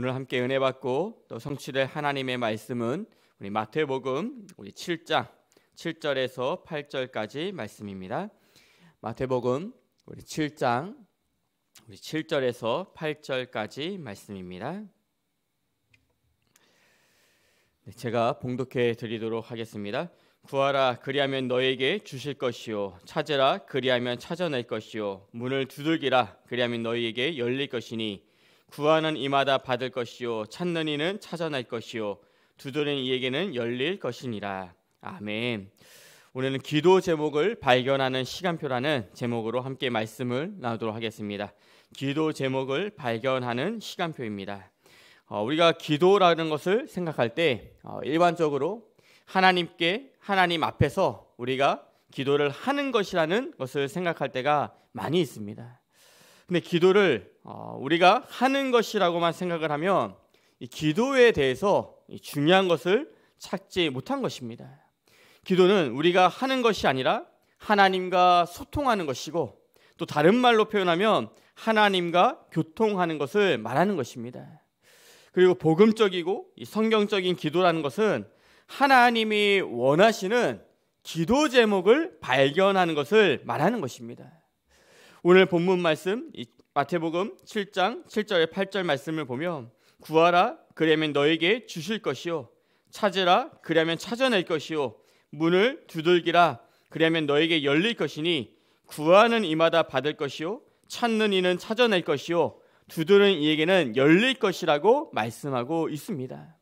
오늘 함께 은혜 받고 또 성취될 하나님의 말씀은 우리 마태복음 우리 7장 7절에서 8절까지 말씀입니다. 마태복음 우리 7장 우리 7절에서 8절까지 말씀입니다. 네, 제가 봉독해 드리도록 하겠습니다. 구하라 그리하면 너에게 주실 것이요 찾으라 그리하면 찾아낼 것이요 문을 두들기라 그리하면 너희에게 열릴 것이니 구하는 이마다 받을 것이요 찾는 이는 찾아낼 것이요 두드리는 이에게는 열릴 것이니라. 아멘. 오늘은 기도 제목을 발견하는 시간표라는 제목으로 함께 말씀을 나누도록 하겠습니다. 기도 제목을 발견하는 시간표입니다. 어, 우리가 기도라는 것을 생각할 때 어, 일반적으로 하나님께 하나님 앞에서 우리가 기도를 하는 것이라는 것을 생각할 때가 많이 있습니다. 근데 기도를 어, 우리가 하는 것이라고만 생각을 하면 기도에 대해서 중요한 것을 찾지 못한 것입니다. 기도는 우리가 하는 것이 아니라 하나님과 소통하는 것이고 또 다른 말로 표현하면 하나님과 교통하는 것을 말하는 것입니다. 그리고 복음적이고 성경적인 기도라는 것은 하나님이 원하시는 기도 제목을 발견하는 것을 말하는 것입니다. 오늘 본문 말씀 마태복음 7장 7절에 8절 말씀을 보면 구하라 그러면 너에게 주실 것이요 찾으라 그러면 찾아낼 것이요 문을 두들기라 그러면 너에게 열릴 것이니 구하는 이마다 받을 것이요 찾는 이는 찾아낼 것이요 두드는 이에게는 열릴 것이라고 말씀하고 있습니다.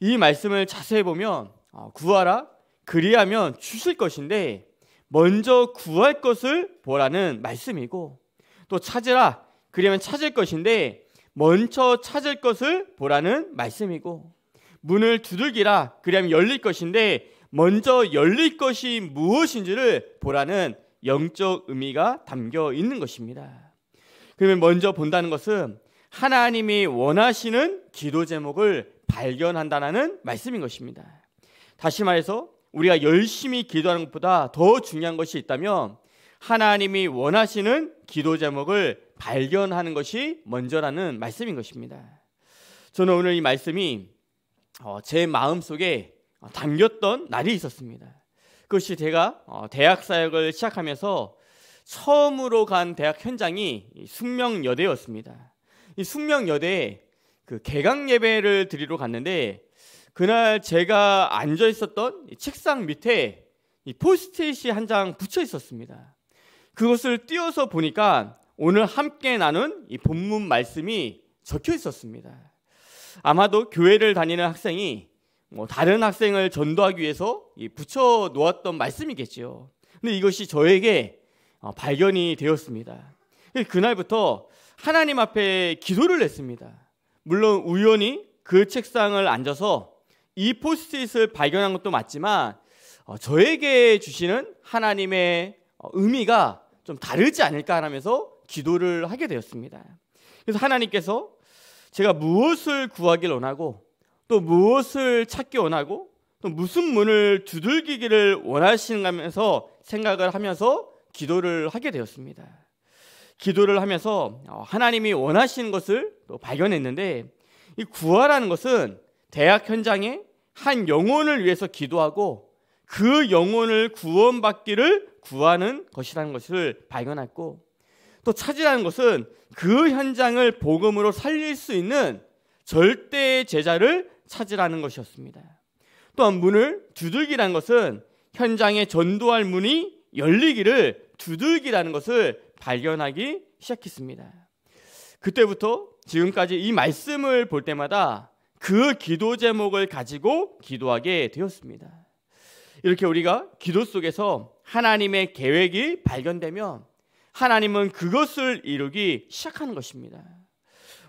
이 말씀을 자세히 보면 아, 구하라 그리하면 주실 것인데 먼저 구할 것을 보라는 말씀이고 또 찾으라 그러면 찾을 것인데 먼저 찾을 것을 보라는 말씀이고 문을 두들기라 그러면 열릴 것인데 먼저 열릴 것이 무엇인지를 보라는 영적 의미가 담겨 있는 것입니다. 그러면 먼저 본다는 것은 하나님이 원하시는 기도 제목을 발견한다는 말씀인 것입니다. 다시 말해서 우리가 열심히 기도하는 것보다 더 중요한 것이 있다면 하나님이 원하시는 기도 제목을 발견하는 것이 먼저라는 말씀인 것입니다. 저는 오늘 이 말씀이 어, 제 마음 속에 담겼던 날이 있었습니다. 그것이 제가 어, 대학 사역을 시작하면서 처음으로 간 대학 현장이 숙명여대였습니다. 이 숙명여대에 그 개강 예배를 드리러 갔는데 그날 제가 앉아 있었던 책상 밑에 포스트잇이 한 장 붙여 있었습니다. 그것을 띄어서 보니까 오늘 함께 나눈 이 본문 말씀이 적혀 있었습니다. 아마도 교회를 다니는 학생이 뭐 다른 학생을 전도하기 위해서 붙여 놓았던 말씀이겠지요. 근데 이것이 저에게 어, 발견이 되었습니다. 그 그날부터 하나님 앞에 기도를 했습니다. 물론 우연히 그 책상을 앉아서 이 포스트잇을 발견한 것도 맞지만 어, 저에게 주시는 하나님의 어, 의미가 좀 다르지 않을까 하면서 기도를 하게 되었습니다. 그래서 하나님께서 제가 무엇을 구하길 원하고 또 무엇을 찾기 원하고 또 무슨 문을 두들기기를 원하시는가면서 하 생각을 하면서 기도를 하게 되었습니다. 기도를 하면서 어, 하나님이 원하시는 것을 또 발견했는데 이 구하라는 것은 대학 현장에 한 영혼을 위해서 기도하고 그 영혼을 구원받기를 구하는 것이라는 것을 발견했고 또차지라는 것은 그 현장을 복음으로 살릴 수 있는 절대의 제자를 찾으라는 것이었습니다. 또한 문을 두들기라는 것은 현장에 전도할 문이 열리기를 두들기라는 것을 발견하기 시작했습니다. 그때부터 지금까지 이 말씀을 볼 때마다 그 기도 제목을 가지고 기도하게 되었습니다. 이렇게 우리가 기도 속에서 하나님의 계획이 발견되면 하나님은 그것을 이루기 시작하는 것입니다.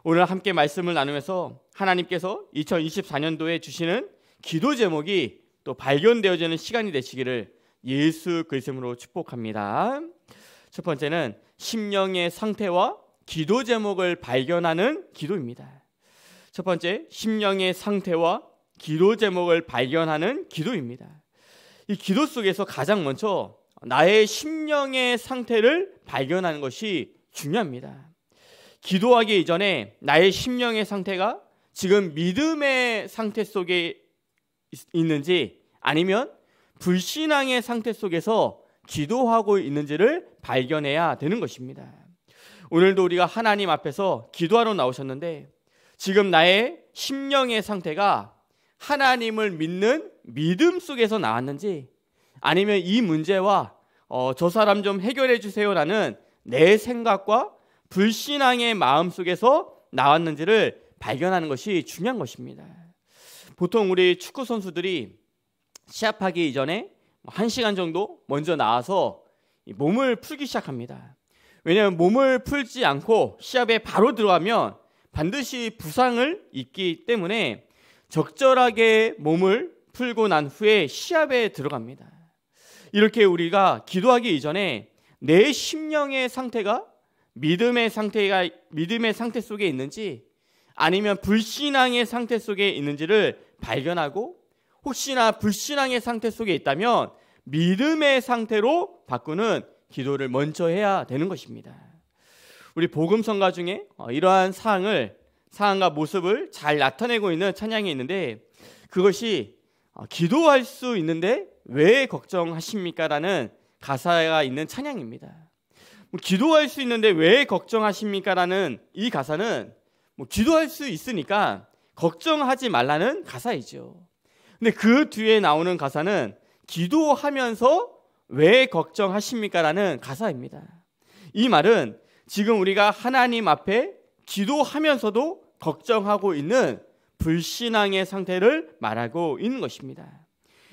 오늘 함께 말씀을 나누면서 하나님께서 2024년도에 주시는 기도 제목이 또 발견되어지는 시간이 되시기를 예수 그리스도로 축복합니다. 첫 번째는 심령의 상태와 기도 제목을 발견하는 기도입니다. 첫 번째 심령의 상태와 기도 제목을 발견하는 기도입니다. 이 기도 속에서 가장 먼저 나의 심령의 상태를 발견하는 것이 중요합니다. 기도하기 이전에 나의 심령의 상태가 지금 믿음의 상태 속에 있는지 아니면 불신앙의 상태 속에서 기도하고 있는지를 발견해야 되는 것입니다. 오늘도 우리가 하나님 앞에서 기도하러 나오셨는데 지금 나의 심령의 상태가 하나님을 믿는 믿음 속에서 나왔는지 아니면 이 문제와 어, 저 사람 좀 해결해 주세요라는 내 생각과 불신앙의 마음 속에서 나왔는지를 발견하는 것이 중요한 것입니다. 보통 우리 축구 선수들이 시합하기 이전에 뭐 한 시간 정도 먼저 나와서 몸을 풀기 시작합니다. 왜냐하면 몸을 풀지 않고 시합에 바로 들어가면 반드시 부상을 입기 때문에 적절하게 몸을 풀고 난 후에 시합에 들어갑니다. 이렇게 우리가 기도하기 이전에 내 심령의 상태가 믿음의 상태가 믿음의 상태 속에 있는지 아니면 불신앙의 상태 속에 있는지를 발견하고 혹시나 불신앙의 상태 속에 있다면 믿음의 상태로 바꾸는 기도를 먼저 해야 되는 것입니다. 우리 복음성가 중에 어, 이러한 사항을 상황과 모습을 잘 나타내고 있는 찬양이 있는데 그것이 어, 기도할 수 있는데 왜 걱정하십니까라는 가사가 있는 찬양입니다. 뭐 기도할 수 있는데 왜 걱정하십니까라는 이 가사는 뭐 기도할 수 있으니까 걱정하지 말라는 가사이죠. 근데 그 뒤에 나오는 가사는 기도하면서 왜 걱정하십니까라는 가사입니다. 이 말은 지금 우리가 하나님 앞에 기도하면서도 걱정하고 있는 불신앙의 상태를 말하고 있는 것입니다.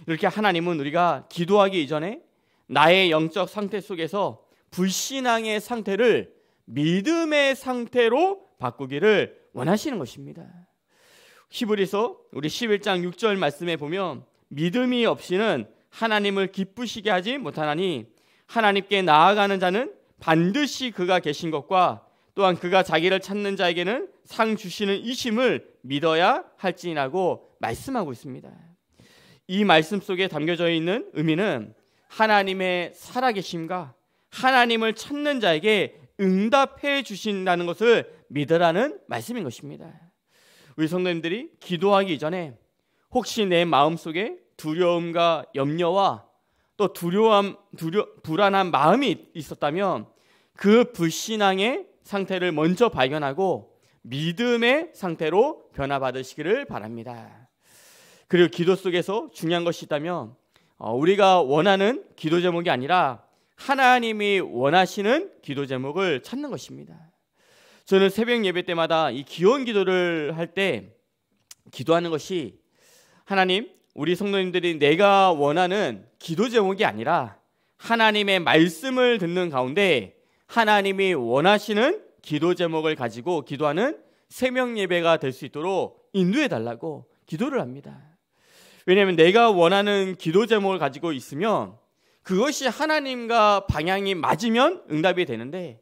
이렇게 하나님은 우리가 기도하기 이전에 나의 영적 상태 속에서 불신앙의 상태를 믿음의 상태로 바꾸기를 원하시는 것입니다. 히브리서 우리 11장 6절 말씀에 보면 믿음이 없이는 하나님을 기쁘시게 하지 못하나니 하나님께 나아가는 자는 반드시 그가 계신 것과 또한 그가 자기를 찾는 자에게는 상 주시는 이심을 믿어야 할지니라고 말씀하고 있습니다. 이 말씀 속에 담겨져 있는 의미는 하나님의 살아계심과 하나님을 찾는 자에게 응답해 주신다는 것을 믿으라는 말씀인 것입니다. 우리 성도님들이 기도하기 전에 혹시 내 마음 속에 두려움과 염려와 또 두려움, 두려, 불안한 마음이 있었다면 그 불신앙의 상태를 먼저 발견하고 믿음의 상태로 변화받으시기를 바랍니다. 그리고 기도 속에서 중요한 것이 있다면 어, 우리가 원하는 기도 제목이 아니라 하나님이 원하시는 기도 제목을 찾는 것입니다. 저는 새벽 예배 때마다 이 기원 기도를 할 때 기도하는 것이 하나님 우리 성도님들이 내가 원하는 기도 제목이 아니라 하나님의 말씀을 듣는 가운데 하나님이 원하시는 기도 제목을 가지고 기도하는 새명 예배가 될 수 있도록 인도해 달라고 기도를 합니다. 왜냐하면 내가 원하는 기도 제목을 가지고 있으면 그것이 하나님과 방향이 맞으면 응답이 되는데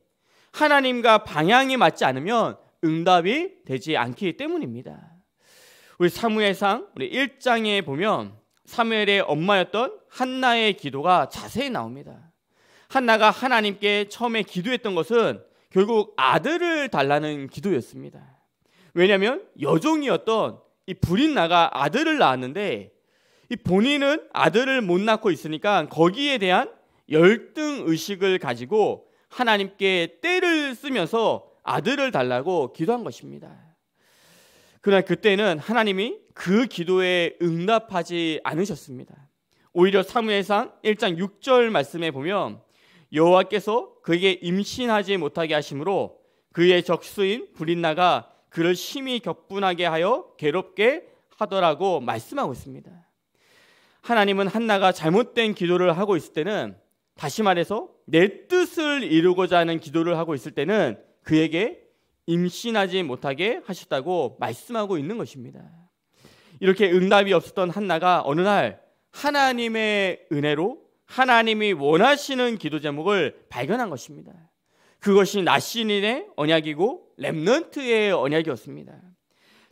하나님과 방향이 맞지 않으면 응답이 되지 않기 때문입니다. 우리 사무엘상 우리 1장에 보면 사무엘의 엄마였던 한나의 기도가 자세히 나옵니다. 한나가 하나님께 처음에 기도했던 것은 결국 아들을 달라는 기도였습니다. 왜냐하면 여종이었던 이 불인나가 아들을 낳았는데 이 본인은 아들을 못 낳고 있으니까 거기에 대한 열등 의식을 가지고 하나님께 때를 쓰면서 아들을 달라고 기도한 것입니다. 그러나 그때는 하나님이 그 기도에 응답하지 않으셨습니다. 오히려 사무엘상 1장 6절 말씀에 보면 여호와께서 그에게 임신하지 못하게 하심으로 그의 적수인 브린나가 그를 심히 격분하게 하여 괴롭게 하더라고 말씀하고 있습니다. 하나님은 한나가 잘못된 기도를 하고 있을 때는 다시 말해서 내 뜻을 이루고자 하는 기도를 하고 있을 때는 그에게 임신하지 못하게 하셨다고 말씀하고 있는 것입니다. 이렇게 응답이 없었던 한나가 어느 날 하나님의 은혜로 하나님이 원하시는 기도 제목을 발견한 것입니다. 그것이 나신인의 언약이고 렘넌트의 언약이었습니다.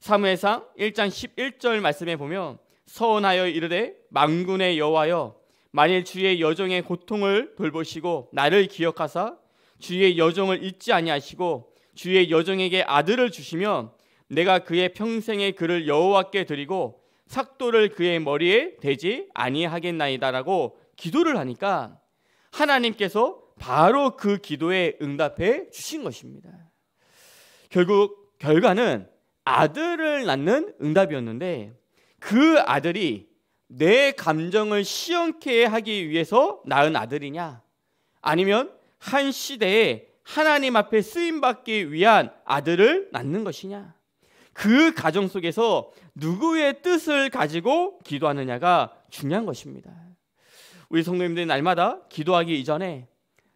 사무엘상 1장 11절 말씀에 보면 서원하여 이르되 만군의 여호와여 만일 주의 여종의 고통을 돌보시고 나를 기억하사 주의 여종을 잊지 아니하시고 주의 여종에게 아들을 주시면 내가 그의 평생의 그를 여호와께 드리고 삭도를 그의 머리에 대지 아니하겠나이다라고 기도를 하니까 하나님께서 바로 그 기도에 응답해 주신 것입니다. 결국 결과는 아들을 낳는 응답이었는데 그 아들이 내 감정을 시연케 하기 위해서 낳은 아들이냐 아니면 한 시대에 하나님 앞에 쓰임 받기 위한 아들을 낳는 것이냐 그 가정 속에서 누구의 뜻을 가지고 기도하느냐가 중요한 것입니다. 우리 성도님들이 날마다 기도하기 이전에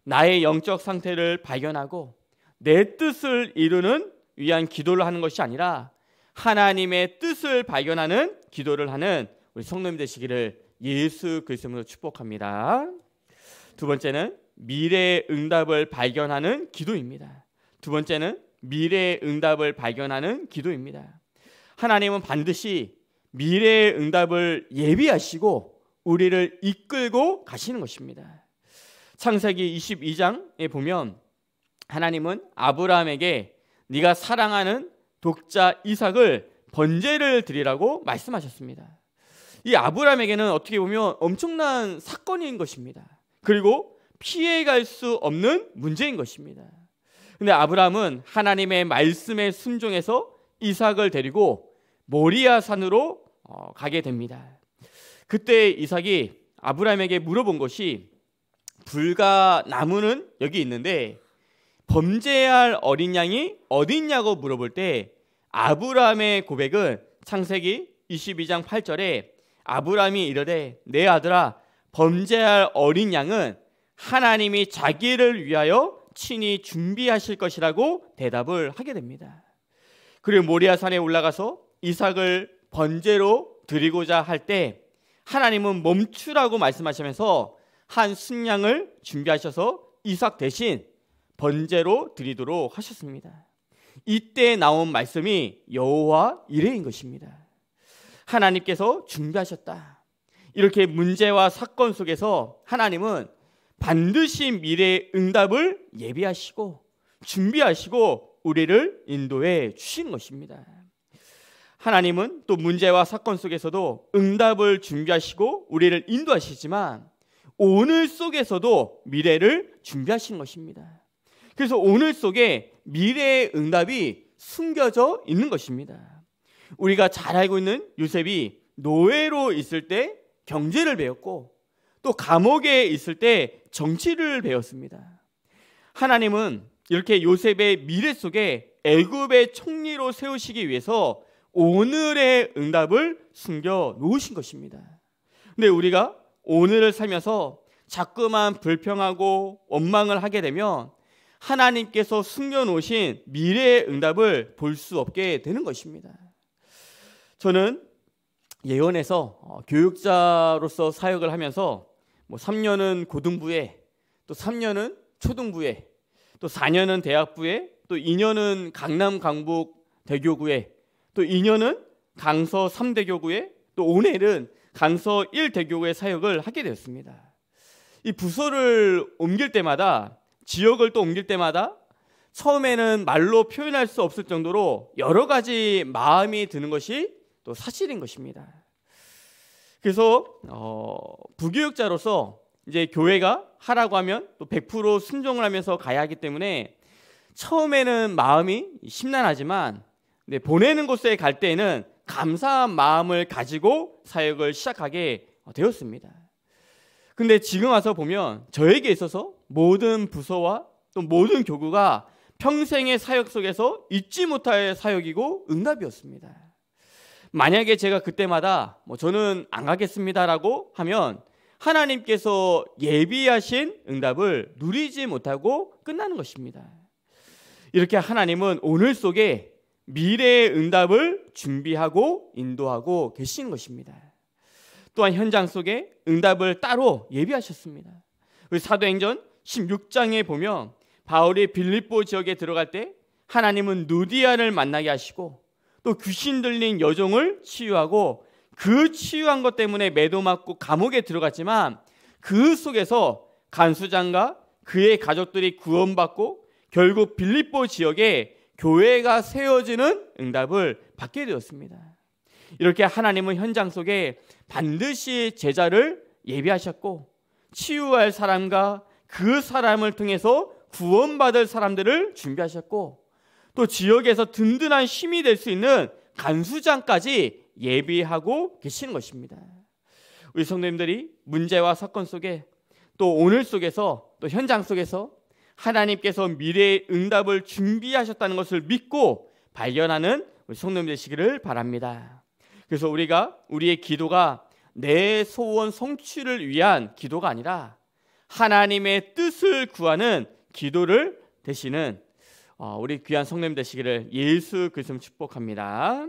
나의 영적 상태를 발견하고 내 뜻을 이루는 위한 기도를 하는 것이 아니라 하나님의 뜻을 발견하는 기도를 하는 우리 성도님 되시기를 예수 그리스도로 축복합니다. 두 번째는 미래의 응답을 발견하는 기도입니다. 두 번째는 미래의 응답을 발견하는 기도입니다. 하나님은 반드시 미래의 응답을 예비하시고 우리를 이끌고 가시는 것입니다. 창세기 22장에 보면 하나님은 아브라함에게 네가 사랑하는 독자 이삭을 번제를 드리라고 말씀하셨습니다. 이 아브라함에게는 어떻게 보면 엄청난 사건인 것입니다. 그리고 피해갈 수 없는 문제인 것입니다. 근데 아브라함은 하나님의 말씀에 순종해서 이삭을 데리고 모리아산으로 어, 가게 됩니다. 그때 이삭이 아브라함에게 물어본 것이 불과 나무는 여기 있는데 범죄할 어린 양이 어딨냐고 물어볼 때 아브라함의 고백은 창세기 22장 8절에 아브라함이 이르되 내 아들아 범죄할 어린 양은 하나님이 자기를 위하여 친히 준비하실 것이라고 대답을 하게 됩니다. 그리고 모리아 산에 올라가서 이삭을 번제로 드리고자 할때 하나님은 멈추라고 말씀하시면서 한 순양을 준비하셔서 이삭 대신 번제로 드리도록 하셨습니다. 이때 나온 말씀이 여호와 이레인 것입니다. 하나님께서 준비하셨다. 이렇게 문제와 사건 속에서 하나님은 반드시 미래의 응답을 예비하시고 준비하시고 우리를 인도해 주신 것입니다. 하나님은 또 문제와 사건 속에서도 응답을 준비하시고 우리를 인도하시지만 오늘 속에서도 미래를 준비하신 것입니다. 그래서 오늘 속에 미래의 응답이 숨겨져 있는 것입니다. 우리가 잘 알고 있는 요셉이 노예로 있을 때 경제를 배웠고 또 감옥에 있을 때 정치를 배웠습니다. 하나님은 이렇게 요셉의 미래 속에 애굽의 총리로 세우시기 위해서 오늘의 응답을 숨겨 놓으신 것입니다. 근데 우리가 오늘을 살면서 자꾸만 불평하고 원망을 하게 되면 하나님께서 숨겨 놓으신 미래의 응답을 볼 수 없게 되는 것입니다. 저는 예언에서 어, 교육자로서 사역을 하면서 뭐 3년은 고등부에 또 3년은 초등부에 또 4년은 대학부에 또 2년은 강남 강북 대교구에 또 2년은 강서 3대 교구에 또 오늘은 강서 1대 교구의 사역을 하게 되었습니다. 이 부서를 옮길 때마다 지역을 또 옮길 때마다 처음에는 말로 표현할 수 없을 정도로 여러 가지 마음이 드는 것이 또 사실인 것입니다. 그래서 어, 부교육자로서 이제 교회가 하라고 하면 또 100% 순종을 하면서 가야 하기 때문에 처음에는 마음이 심란하지만 근 네, 보내는 곳에 갈 때에는 감사한 마음을 가지고 사역을 시작하게 되었습니다. 근데 지금 와서 보면 저에게 있어서 모든 부서와 또 모든 교구가 평생의 사역 속에서 잊지 못할 사역이고 응답이었습니다. 만약에 제가 그때마다 뭐 저는 안 가겠습니다라고 하면 하나님께서 예비하신 응답을 누리지 못하고 끝나는 것입니다. 이렇게 하나님은 오늘 속에 미래의 응답을 준비하고 인도하고 계신 것입니다. 또한 현장 속에 응답을 따로 예비하셨습니다. 우리 사도행전 16장에 보면 바울이 빌립보 지역에 들어갈 때 하나님은 누디아를 만나게 하시고 또 귀신 들린 여종을 치유하고 그 치유한 것 때문에 매도 맞고 감옥에 들어갔지만 그 속에서 간수장과 그의 가족들이 구원받고 결국 빌립보 지역에 교회가 세워지는 응답을 받게 되었습니다. 이렇게 하나님은 현장 속에 반드시 제자를 예비하셨고 치유할 사람과 그 사람을 통해서 구원받을 사람들을 준비하셨고 또 지역에서 든든한 힘이 될 수 있는 간수장까지 예비하고 계시는 것입니다. 우리 성도님들이 문제와 사건 속에 또 오늘 속에서 또 현장 속에서 하나님께서 미래의 응답을 준비하셨다는 것을 믿고 발견하는 우리 성도님 되시기를 바랍니다. 그래서 우리가 우리의 기도가 내 소원 성취를 위한 기도가 아니라 하나님의 뜻을 구하는 기도를 되시는 어, 우리 귀한 성님 되시기를 예수 그리스도 축복합니다.